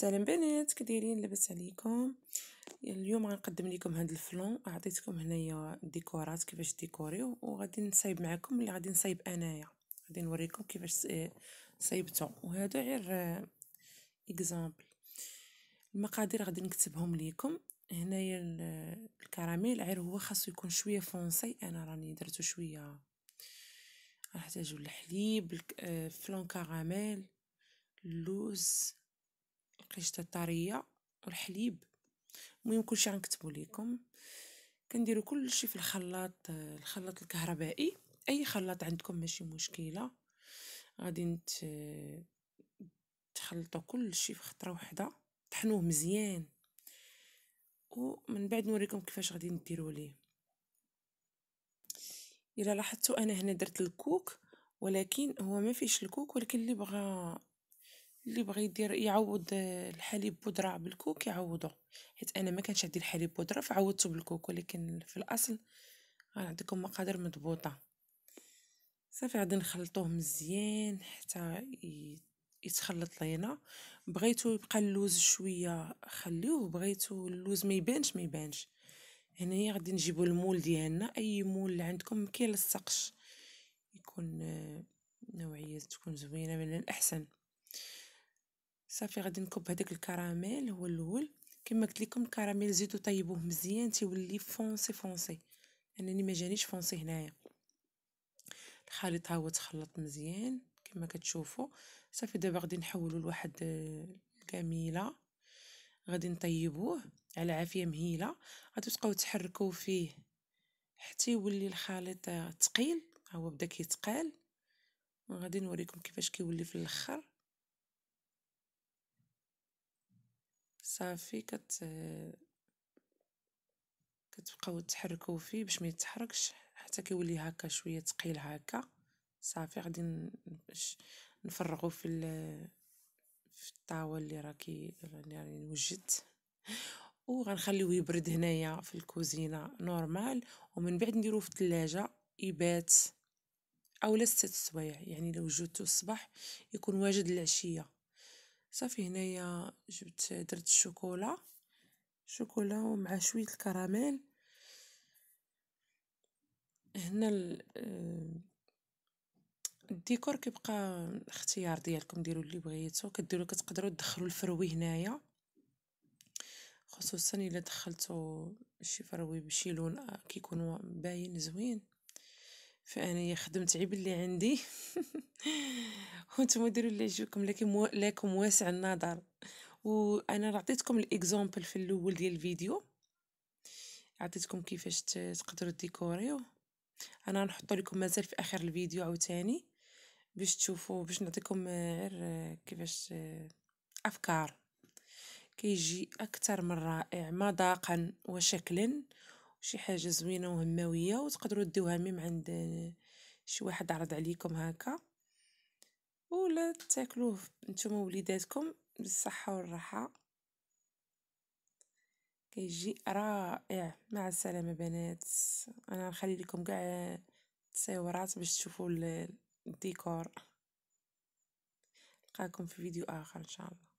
سلام بنات كديرين لاباس عليكم اليوم غنقدم لكم هذا الفلون عطيتكم هنايا الديكورات كيفاش ديكوريو وغادي نصايب معكم اللي غادي نصايب انايا غادي نوريكم كيفاش صايبته وهذا غير اكزامبل آه، المقادير غادي نكتبهم لكم هنايا الكراميل غير هو خاصو يكون شويه فونسي انا راني درتو شويه غنحتاجو الحليب آه، فلون كراميل اللوز القشطه الطريه والحليب المهم كلشي غنكتبو ليكم كنديرو كلشي في الخلاط الخلاط الكهربائي اي خلاط عندكم ماشي مشكله غادي نت تخلطو كلشي في خطره واحده طحنوه مزيان ومن بعد نوريكم كيفاش غادي نديرو ليه الا لاحظتوا انا هنا درت الكوك ولكن هو ما فيش الكوك ولكن اللي بغى اللي بغى يدير يعوض آه، الحليب بودره بالكوك يعوضو حيت انا ما كانش عندي الحليب بودره فعوضته بالكوك ولكن في الاصل غنعطيكم مقادير مضبوطه صافي غادي نخلطوه مزيان حتى يتخلط لينا بغيتو يبقى اللوز شويه خليوه بغيتو اللوز ما يبانش ما يبانش هنايا غادي نجيبو المول ديالنا اي مول اللي عندكم مكيلصقش كيلصقش يكون آه، نوعيه تكون زوينه من الاحسن صافي غادي نكب هداك الكراميل هو الاول كما قلت لكم الكراميل زيدو طيبوه مزيان تيولي فونسي فونسي انني ما جانيش فونسي هنايا الخليط ها هو تخلط مزيان كما كتشوفوا صافي دابا غادي نحولو لواحد آه، الكميله غادي نطيبوه على عافيه مهيله غادي تبقاو تحركوا فيه حتى يولي الخليط آه، تقيل ها هو بدا كيتقال وغادي نوريكم كيفاش كيولي في الاخر صافي كت كتبقاو تحركو فيه باش ما يتحركش حتى كيولي هكا شويه ثقيل هكا صافي غادي نفرغو في في الطاوه اللي راكي راني راني نوجد وغنخليوه يبرد هنايا في الكوزينه نورمال ومن بعد نديروه في الثلاجه يبات اولا ستة سوايع يعني لو جوتو الصباح يكون واجد العشيه صافي هنايا جبت درت الشوكولا شوكولا ومع شويه الكراميل هنا آه، الديكور كيبقى اختيار ديالكم ديروا اللي بغيتو كديروا كتقدروا تدخلوا الفروي هنايا خصوصا الا دخلتوا شي فروي بشي لون آه، كيكون باين زوين فانايا خدمت عيب اللي عندي وانتم ديروا اللي يعجبكم لكن لكم واسع النظر وانا عطيتكم الاكزامبل في الاول ديال الفيديو عطيتكم كيفاش تقدروا ديكوريو انا نحط لكم مازال في اخر الفيديو عاوتاني باش تشوفوا باش نعطيكم غير كيفاش افكار كيجي اكثر من رائع مذاقا وشكلا شي حاجه زوينه وهماويه وتقدروا ديوها ميم عند شي واحد عرض عليكم هكا ولا تاكلوه نتوما وليداتكم بالصحه والراحه كيجي رائع مع السلامه بنات انا نخلي لكم كاع التصاورات باش تشوفوا الديكور نلقاكم في فيديو اخر ان شاء الله